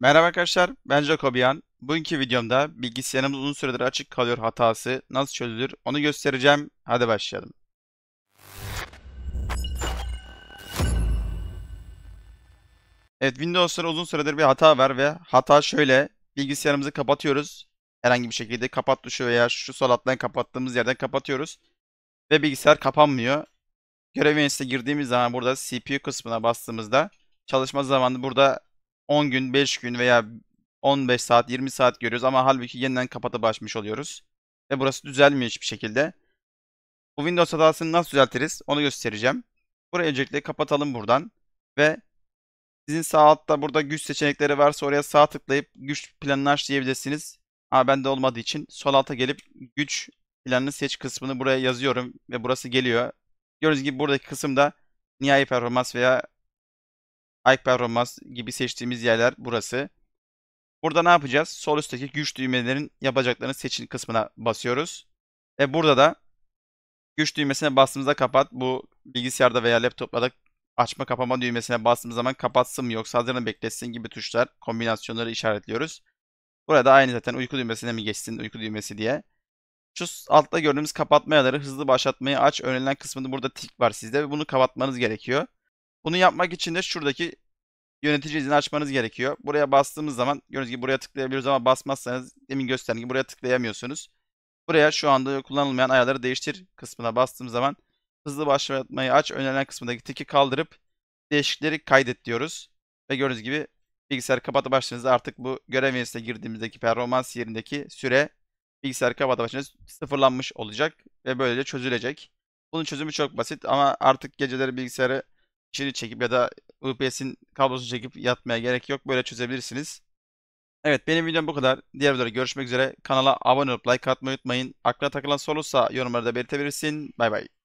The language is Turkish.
Merhaba arkadaşlar, ben Jacobian. Bugünkü videomda bilgisayarımız uzun süredir açık kalıyor hatası nasıl çözülür onu göstereceğim. Hadi başlayalım. Evet Windows'ta uzun süredir bir hata var ve hata şöyle. Bilgisayarımızı kapatıyoruz. Herhangi bir şekilde kapat tuşu veya şu sol alttan kapattığımız yerden kapatıyoruz. Ve bilgisayar kapanmıyor. Görev yönetisine girdiğimiz zaman burada CPU kısmına bastığımızda çalışma zamanı burada 10 gün, 5 gün veya 15 saat, 20 saat görüyoruz ama halbuki yeniden kapata başmış oluyoruz. Ve burası düzelmiyor hiçbir şekilde. Bu Windows hatasını nasıl düzeltiriz onu göstereceğim. Buraya öncelikle kapatalım buradan ve sizin sağ altta burada güç seçenekleri varsa oraya sağ tıklayıp güç planını aç diyebilirsiniz. Ama bende olmadığı için sol alta gelip güç planını seç kısmını buraya yazıyorum ve burası geliyor. Gördüğünüz gibi buradaki kısımda nihai performans veya Ike Performans gibi seçtiğimiz yerler burası. Burada ne yapacağız? Sol üstteki güç düğmelerin yapacaklarını seçin kısmına basıyoruz. Ve burada da güç düğmesine bastığımızda kapat. Bu bilgisayarda veya laptoplarda açma kapama düğmesine bastığımız zaman kapatsın mı yoksa hazırını beklesin gibi tuşlar kombinasyonları işaretliyoruz. Burada aynı zaten uyku düğmesine mi geçsin uyku düğmesi diye. Şu altta gördüğümüz kapatmayaları hızlı başlatmayı aç önerilen kısmında burada tik var sizde ve bunu kapatmanız gerekiyor. Bunu yapmak için de şuradaki yönetici izni açmanız gerekiyor. Buraya bastığımız zaman gördüğünüz gibi buraya tıklayabiliyoruz ama basmazsanız demin gösterdiğim gibi buraya tıklayamıyorsunuz. Buraya şu anda kullanılmayan ayarları değiştir kısmına bastığım zaman hızlı başlatmayı aç önerilen kısmındaki tiki kaldırıp değişiklikleri kaydet diyoruz. Ve gördüğünüz gibi bilgisayar kapatı başladığınızda artık bu görev menüsüne girdiğimizdeki performans yerindeki süre bilgisayar kapatı başladığınız sıfırlanmış olacak ve böylece çözülecek. Bunun çözümü çok basit ama artık geceleri bilgisayarı içini çekip ya da UPS'in kablosunu çekip yatmaya gerek yok. Böyle çözebilirsiniz. Evet benim videom bu kadar. Diğer videoda görüşmek üzere. Kanala abone olup like atmayı unutmayın. Aklına takılan soru olursa yorumlarda belirtebilirsin. Bay bay.